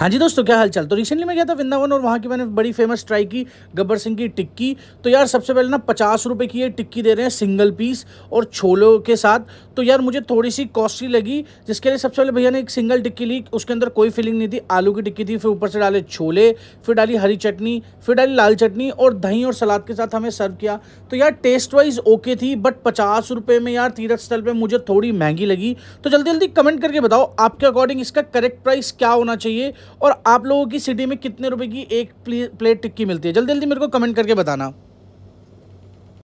हाँ जी दोस्तों क्या हाल चाल तो रिसेंटली मैं गया था वृंदावन और वहाँ की मैंने बड़ी फेमस ट्राई की गब्बर सिंह की टिक्की तो यार सबसे पहले ना पचास रुपये की ये टिक्की दे रहे हैं सिंगल पीस और छोलों के साथ तो यार मुझे थोड़ी सी कॉस्टली लगी जिसके लिए सबसे पहले भैया ने एक सिंगल टिक्की ली उसके अंदर कोई फिलिंग नहीं थी आलू की टिक्की थी फिर ऊपर से डाले छोले फिर डाली हरी चटनी फिर डाली लाल चटनी और दही और सलाद के साथ हमें सर्व किया तो यार टेस्ट वाइज ओके थी बट पचास रुपये में यार तीर्थ स्थल पर मुझे थोड़ी महंगी लगी तो जल्दी जल्दी कमेंट करके बताओ आपके अकॉर्डिंग इसका करेक्ट प्राइस क्या होना चाहिए और आप लोगों की सिटी में कितने रुपये की एक प्लेट टिक्की मिलती है जल्दी जल्दी मेरे को कमेंट करके बताना